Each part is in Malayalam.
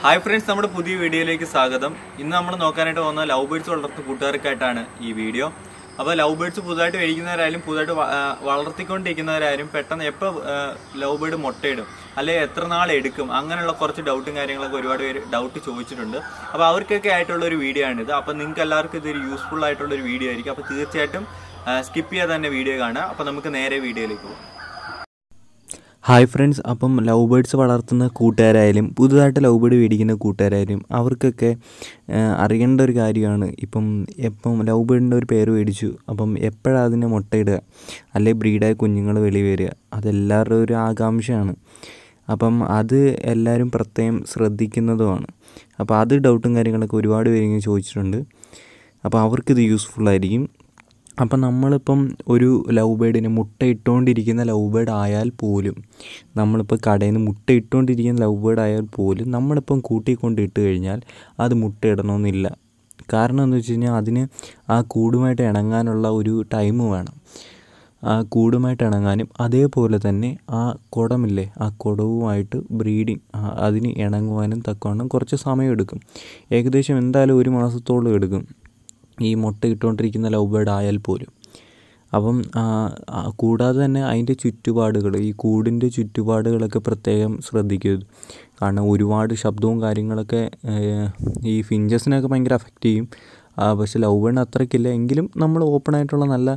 ഹായ് ഫ്രണ്ട്സ് നമ്മുടെ പുതിയ വീഡിയോയിലേക്ക് സ്വാഗതം ഇന്ന് നമ്മൾ നോക്കാനായിട്ട് വന്ന ലവ് ബേഡ്സ് വളർത്തുന്ന കൂട്ടുകാർക്കായിട്ടാണ് ഈ വീഡിയോ അപ്പോൾ ലവ് ബേഡ്സ് പുതുതായിട്ട് മേടിക്കുന്നവരായാലും പുതുതായിട്ട് വളർത്തിക്കൊണ്ടിരിക്കുന്നവരായാലും പെട്ടെന്ന് എപ്പോൾ ലവ് ബേഡ് മുട്ടയിടും അല്ലെങ്കിൽ എത്ര നാൾ എടുക്കും അങ്ങനെയുള്ള കുറച്ച് ഡൗട്ടും കാര്യങ്ങളൊക്കെ ഒരുപാട് പേര് ഡൗട്ട് ചോദിച്ചിട്ടുണ്ട് അപ്പോൾ അവർക്കൊക്കെ ആയിട്ടുള്ള ഒരു വീഡിയോ ആണിത് അപ്പോൾ നിങ്ങൾക്ക് എല്ലാവർക്കും ഇതൊരു യൂസ്ഫുൾ ആയിട്ടുള്ള ഒരു വീഡിയോ ആയിരിക്കും അപ്പോൾ തീർച്ചയായിട്ടും സ്കിപ്പ് ചെയ്യാതെ തന്നെ വീഡിയോ കാണുക അപ്പോൾ നമുക്ക് നേരെ വീഡിയോയിലേക്ക് പോകാം ഹായ് ഫ്രണ്ട്സ് അപ്പം ലവ് ബേഡ്സ് വളർത്തുന്ന കൂട്ടുകാരായാലും പുതുതായിട്ട് ലവ് ബേഡ് മേടിക്കുന്ന കൂട്ടുകാരായാലും അവർക്കൊക്കെ അറിയേണ്ട ഒരു കാര്യമാണ് ഇപ്പം എപ്പം ലവ് ബേഡിൻ്റെ ഒരു പേര് മേടിച്ചു അപ്പം എപ്പോഴാണ് അതിനെ മുട്ടയിടുക അല്ലെങ്കിൽ ബ്രീഡായ കുഞ്ഞുങ്ങൾ വെളി വരിക അതെല്ലാവരുടെ ഒരു ആകാംക്ഷയാണ് അപ്പം അത് എല്ലാവരും പ്രത്യേകം ശ്രദ്ധിക്കുന്നതുമാണ് അപ്പോൾ അത് ഡൗട്ടും കാര്യങ്ങളൊക്കെ ഒരുപാട് പേര് ഇങ്ങനെ ചോദിച്ചിട്ടുണ്ട് അപ്പോൾ അവർക്കിത് യൂസ്ഫുൾ ആയിരിക്കും അപ്പം നമ്മളിപ്പം ഒരു ലവ് ബേഡിന് മുട്ടയിട്ടുകൊണ്ടിരിക്കുന്ന ലവ് ബേഡ് ആയാൽ പോലും നമ്മളിപ്പോൾ കടയിൽ നിന്ന് മുട്ടയിട്ടുകൊണ്ടിരിക്കുന്ന ലവ് ബേഡ് ആയാൽ പോലും നമ്മളിപ്പം കൂട്ടിക്കൊണ്ട് ഇട്ട് കഴിഞ്ഞാൽ അത് മുട്ടയിടണമെന്നില്ല കാരണം എന്ന് വെച്ച് കഴിഞ്ഞാൽ അതിന് ആ കൂടുമായിട്ട് ഇണങ്ങാനുള്ള ഒരു ടൈം വേണം ആ കൂടുമായിട്ട് ഇണങ്ങാനും അതേപോലെ തന്നെ ആ കുടമില്ലേ ആ കുടവുമായിട്ട് ബ്രീഡിങ് അതിന് ഇണങ്ങുവാനും തക്കവണ്ണം കുറച്ച് സമയം എടുക്കും ഏകദേശം എന്തായാലും ഒരു മാസത്തോളം എടുക്കും ഈ ഇട്ടുകൊണ്ടിരിക്കുന്ന ലവ് ബേർഡ് ആയാൽ പോലും അപ്പം കൂടാതെ തന്നെ അതിൻ്റെ ചുറ്റുപാടുകൾ ഈ കൂടിൻ്റെ ചുറ്റുപാടുകളൊക്കെ പ്രത്യേകം ശ്രദ്ധിക്കരുത് കാരണം ഒരുപാട് ശബ്ദവും കാര്യങ്ങളൊക്കെ ഈ ഫിഞ്ചസിനെയൊക്കെ ഭയങ്കര അഫക്റ്റ് ചെയ്യും പക്ഷേ ലവ് ബേർഡിന് അത്രയ്ക്കില്ല എങ്കിലും നമ്മൾ ഓപ്പൺ ആയിട്ടുള്ള നല്ല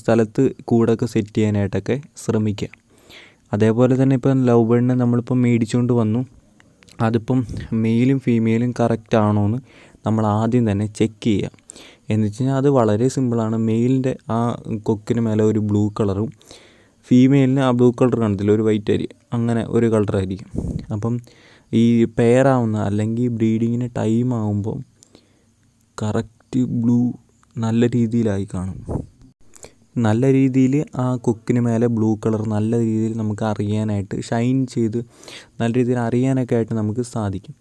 സ്ഥലത്ത് കൂടൊക്കെ സെറ്റ് ചെയ്യാനായിട്ടൊക്കെ ശ്രമിക്കുക അതേപോലെ തന്നെ ഇപ്പം ലവ് ബേർഡിനെ നമ്മളിപ്പം മേടിച്ചുകൊണ്ട് വന്നു അതിപ്പം മെയിലും ഫീമെയിലും കറക്റ്റ് ആണോ എന്ന് നമ്മൾ ആദ്യം തന്നെ ചെക്ക് ചെയ്യുക എന്ന് വെച്ച് കഴിഞ്ഞാൽ അത് വളരെ സിമ്പിളാണ് മെയിലിൻ്റെ ആ കൊക്കിന് മേലെ ഒരു ബ്ലൂ കളറും ഫീമെയിലിന് ആ ബ്ലൂ കളർ കാണത്തില്ല ഒരു വൈറ്റ് അരി അങ്ങനെ ഒരു കളറായിരിക്കും അപ്പം ഈ പെയറാവുന്ന അല്ലെങ്കിൽ ബ്രീഡിങ്ങിന് ടൈം ആകുമ്പം കറക്റ്റ് ബ്ലൂ നല്ല രീതിയിലായി കാണും നല്ല രീതിയിൽ ആ കൊക്കിന് മേലെ ബ്ലൂ കളർ നല്ല രീതിയിൽ നമുക്ക് അറിയാനായിട്ട് ഷൈൻ ചെയ്ത് നല്ല രീതിയിൽ അറിയാനൊക്കെ ആയിട്ട് നമുക്ക് സാധിക്കും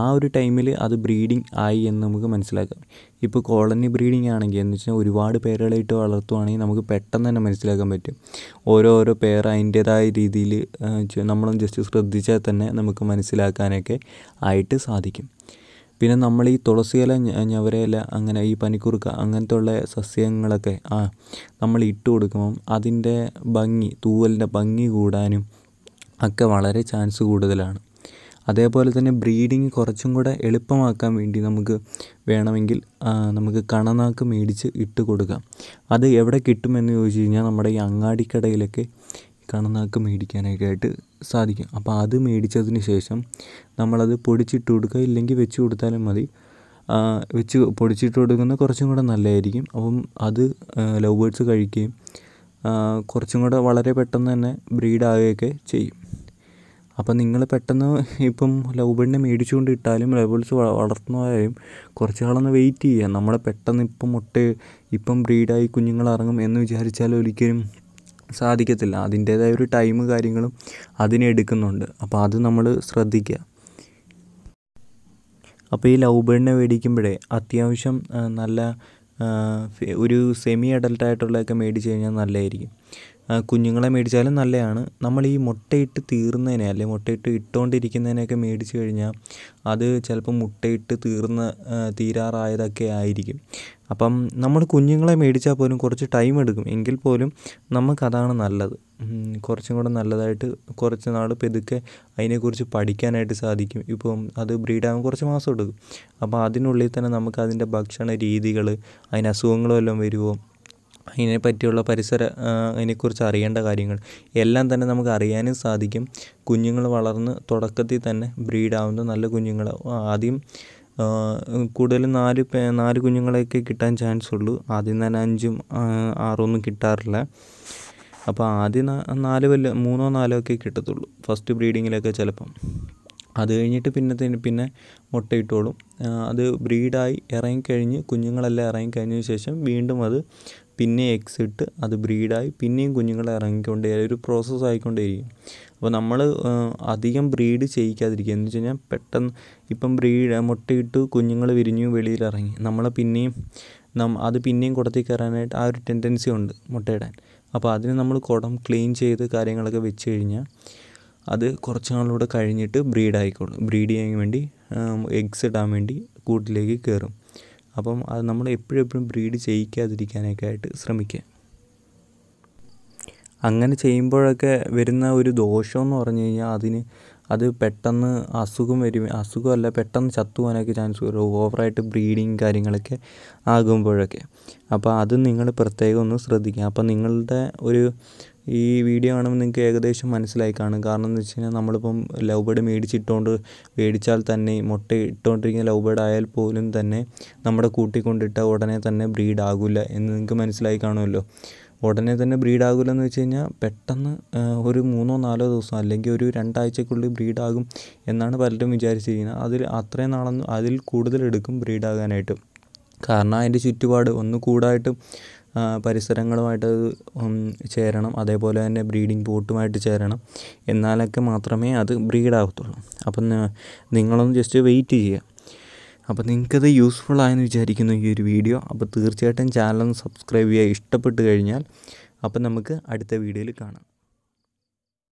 ആ ഒരു ടൈമിൽ അത് ബ്രീഡിംഗ് ആയി എന്ന് നമുക്ക് മനസ്സിലാക്കാം ഇപ്പോൾ കോളനി ബ്രീഡിംഗ് ആണെങ്കിൽ എന്ന് വെച്ചാൽ ഒരുപാട് പേരുകളായിട്ട് വളർത്തുവാണെങ്കിൽ നമുക്ക് പെട്ടെന്ന് തന്നെ മനസ്സിലാക്കാൻ പറ്റും ഓരോ ഓരോ പേർ അതിൻ്റേതായ രീതിയിൽ നമ്മൾ ജസ്റ്റ് ശ്രദ്ധിച്ചാൽ തന്നെ നമുക്ക് മനസ്സിലാക്കാനൊക്കെ ആയിട്ട് സാധിക്കും പിന്നെ നമ്മൾ ഈ തുളസിയില ഞവരയില അങ്ങനെ ഈ പനിക്കുറുക്ക അങ്ങനത്തെ ഉള്ള സസ്യങ്ങളൊക്കെ ആ നമ്മൾ ഇട്ട് കൊടുക്കുമ്പം അതിൻ്റെ ഭംഗി തൂവലിൻ്റെ ഭംഗി കൂടാനും ഒക്കെ വളരെ ചാൻസ് കൂടുതലാണ് അതേപോലെ തന്നെ ബ്രീഡിങ് കുറച്ചും കൂടെ എളുപ്പമാക്കാൻ വേണ്ടി നമുക്ക് വേണമെങ്കിൽ നമുക്ക് കണനാക്ക് മേടിച്ച് ഇട്ട് കൊടുക്കാം അത് എവിടെ കിട്ടുമെന്ന് ചോദിച്ചു കഴിഞ്ഞാൽ നമ്മുടെ ഈ അങ്ങാടിക്കടയിലൊക്കെ കണനാക്ക് മേടിക്കാനൊക്കെ ആയിട്ട് സാധിക്കും അപ്പോൾ അത് മേടിച്ചതിന് ശേഷം നമ്മളത് പൊടിച്ചിട്ട് കൊടുക്കുക ഇല്ലെങ്കിൽ വെച്ച് കൊടുത്താലും മതി വെച്ച് പൊടിച്ചിട്ട് കൊടുക്കുന്ന കുറച്ചും കൂടെ നല്ലതായിരിക്കും അപ്പം അത് ലവ് ബേഡ്സ് കഴിക്കുകയും കുറച്ചും കൂടെ വളരെ പെട്ടെന്ന് തന്നെ ബ്രീഡാവുകയൊക്കെ ചെയ്യും അപ്പം നിങ്ങൾ പെട്ടെന്ന് ഇപ്പം ലവ് മേടിച്ചുകൊണ്ട് ഇട്ടാലും ലവ് വളർത്തുന്നതായാലും കുറച്ച് നാളൊന്ന് വെയിറ്റ് ചെയ്യുക നമ്മൾ പെട്ടെന്ന് ഇപ്പം മുട്ട ഇപ്പം ബ്രീഡായി ഇറങ്ങും എന്ന് വിചാരിച്ചാൽ ഒരിക്കലും സാധിക്കത്തില്ല അതിൻ്റേതായ ഒരു ടൈം കാര്യങ്ങളും അതിനെടുക്കുന്നുണ്ട് അപ്പോൾ അത് നമ്മൾ ശ്രദ്ധിക്കുക അപ്പോൾ ഈ ലവ് മേടിക്കുമ്പോഴേ അത്യാവശ്യം നല്ല ഒരു സെമി അഡൽട്ടായിട്ടുള്ളതൊക്കെ മേടിച്ച് കഴിഞ്ഞാൽ നല്ലതായിരിക്കും കുഞ്ഞുങ്ങളെ മേടിച്ചാലും നല്ലതാണ് നമ്മൾ ഈ മുട്ടയിട്ട് തീർന്നതിനെ അല്ലെങ്കിൽ മുട്ടയിട്ട് ഇട്ടുകൊണ്ടിരിക്കുന്നതിനെയൊക്കെ മേടിച്ച് കഴിഞ്ഞാൽ അത് ചിലപ്പോൾ മുട്ടയിട്ട് തീർന്ന് തീരാറായതൊക്കെ ആയിരിക്കും അപ്പം നമ്മൾ കുഞ്ഞുങ്ങളെ മേടിച്ചാൽ പോലും കുറച്ച് ടൈം എടുക്കും എങ്കിൽ പോലും നമുക്കതാണ് നല്ലത് കുറച്ചും കൂടെ നല്ലതായിട്ട് കുറച്ച് നാൾ പെതുക്കെ അതിനെക്കുറിച്ച് പഠിക്കാനായിട്ട് സാധിക്കും ഇപ്പം അത് ബ്രീഡാകാൻ കുറച്ച് മാസം എടുക്കും അപ്പോൾ അതിനുള്ളിൽ തന്നെ നമുക്ക് അതിൻ്റെ ഭക്ഷണ രീതികൾ അതിന് അസുഖങ്ങളെല്ലാം വരുമോ അതിനെ പറ്റിയുള്ള പരിസര അതിനെക്കുറിച്ച് അറിയേണ്ട കാര്യങ്ങൾ എല്ലാം തന്നെ നമുക്ക് അറിയാനും സാധിക്കും കുഞ്ഞുങ്ങൾ വളർന്ന് തുടക്കത്തിൽ തന്നെ ബ്രീഡ് ആവുന്ന നല്ല കുഞ്ഞുങ്ങൾ ആദ്യം കൂടുതലും നാല് നാല് കുഞ്ഞുങ്ങളെയൊക്കെ കിട്ടാൻ ചാൻസ് ഉള്ളൂ ആദ്യം തന്നെ അഞ്ചും ആറും ഒന്നും കിട്ടാറില്ല അപ്പോൾ ആദ്യം നാല് വല്ല മൂന്നോ നാലോ ഒക്കെ കിട്ടത്തുള്ളൂ ഫസ്റ്റ് ബ്രീഡിങ്ങിലൊക്കെ ചിലപ്പം അത് കഴിഞ്ഞിട്ട് പിന്നെ പിന്നെ മുട്ടയിട്ടോളും അത് ബ്രീഡായി ഇറങ്ങിക്കഴിഞ്ഞ് കുഞ്ഞുങ്ങളെല്ലാം ഇറങ്ങിക്കഴിഞ്ഞതിന് ശേഷം വീണ്ടും അത് പിന്നെ എക്സ് ഇട്ട് അത് ബ്രീഡായി പിന്നെയും കുഞ്ഞുങ്ങൾ ഇറങ്ങിക്കൊണ്ടേ ഒരു പ്രോസസ്സ് ആയിക്കൊണ്ടേയിരിക്കും അപ്പോൾ നമ്മൾ അധികം ബ്രീഡ് ചെയ്യിക്കാതിരിക്കുക എന്ന് വെച്ച് കഴിഞ്ഞാൽ പെട്ടെന്ന് ഇപ്പം ബ്രീഡ് മുട്ടയിട്ട് കുഞ്ഞുങ്ങൾ വിരിഞ്ഞു വെളിയിൽ ഇറങ്ങി നമ്മളെ പിന്നെയും നം അത് പിന്നെയും കുടത്തി കയറാനായിട്ട് ആ ഒരു ടെൻഡൻസി ഉണ്ട് മുട്ടയിടാൻ അപ്പോൾ അതിന് നമ്മൾ കുടം ക്ലീൻ ചെയ്ത് കാര്യങ്ങളൊക്കെ വെച്ച് കഴിഞ്ഞാൽ അത് കുറച്ച് നാളിലൂടെ കഴിഞ്ഞിട്ട് ബ്രീഡ് ആയിക്കോളും ബ്രീഡ് ചെയ്യാൻ വേണ്ടി എഗ്സ് ഇടാൻ വേണ്ടി കൂട്ടിലേക്ക് കയറും അപ്പം അത് നമ്മൾ എപ്പോഴും എപ്പോഴും ബ്രീഡ് ചെയ്യിക്കാതിരിക്കാനൊക്കെ ആയിട്ട് ശ്രമിക്കുക അങ്ങനെ ചെയ്യുമ്പോഴൊക്കെ വരുന്ന ഒരു ദോഷമെന്ന് പറഞ്ഞു കഴിഞ്ഞാൽ അതിന് അത് പെട്ടെന്ന് അസുഖം വരും അസുഖമല്ല പെട്ടെന്ന് ചത്തുവാനൊക്കെ ചാൻസ് വരും ഓവറായിട്ട് ബ്രീഡിങ് കാര്യങ്ങളൊക്കെ ആകുമ്പോഴൊക്കെ അപ്പോൾ അത് നിങ്ങൾ പ്രത്യേകം ഒന്ന് ശ്രദ്ധിക്കുക അപ്പോൾ നിങ്ങളുടെ ഒരു ഈ വീഡിയോ കാണുമ്പോൾ നിങ്ങൾക്ക് ഏകദേശം മനസ്സിലായി കാണും കാരണം എന്ന് വെച്ച് കഴിഞ്ഞാൽ നമ്മളിപ്പം ലവ് ബേഡ് മേടിച്ചിട്ടുകൊണ്ട് മേടിച്ചാൽ തന്നെ മുട്ട ഇട്ടുകൊണ്ടിരിക്കുന്ന ലവ് ബേഡ് ആയാൽ പോലും തന്നെ നമ്മുടെ കൂട്ടിക്കൊണ്ടിട്ട ഉടനെ തന്നെ ബ്രീഡ് ആകില്ല എന്ന് നിങ്ങൾക്ക് മനസ്സിലായി കാണുമല്ലോ ഉടനെ തന്നെ ബ്രീഡ് ആകില്ല എന്ന് വെച്ച് കഴിഞ്ഞാൽ പെട്ടെന്ന് ഒരു മൂന്നോ നാലോ ദിവസം അല്ലെങ്കിൽ ഒരു രണ്ടാഴ്ചക്കുള്ളിൽ ബ്രീഡ് ആകും എന്നാണ് പലരും വിചാരിച്ചിരിക്കുന്നത് അതിൽ അത്രയും നാളൊന്നും അതിൽ കൂടുതൽ എടുക്കും ബ്രീഡ് കാരണം അതിൻ്റെ ചുറ്റുപാട് ഒന്ന് കൂടായിട്ടും പരിസരങ്ങളുമായിട്ട് ചേരണം അതേപോലെ തന്നെ ബ്രീഡിംഗ് പോട്ടുമായിട്ട് ചേരണം എന്നാലൊക്കെ മാത്രമേ അത് ബ്രീഡ് ആവത്തുള്ളൂ അപ്പം നിങ്ങളൊന്ന് ജസ്റ്റ് വെയിറ്റ് ചെയ്യുക അപ്പം നിങ്ങൾക്കത് യൂസ്ഫുൾ ആയെന്ന് വിചാരിക്കുന്നു ഈ ഒരു വീഡിയോ അപ്പോൾ തീർച്ചയായിട്ടും ചാനൽ ഒന്ന് സബ്സ്ക്രൈബ് ചെയ്യുക ഇഷ്ടപ്പെട്ട് കഴിഞ്ഞാൽ അപ്പം നമുക്ക് അടുത്ത വീഡിയോയിൽ കാണാം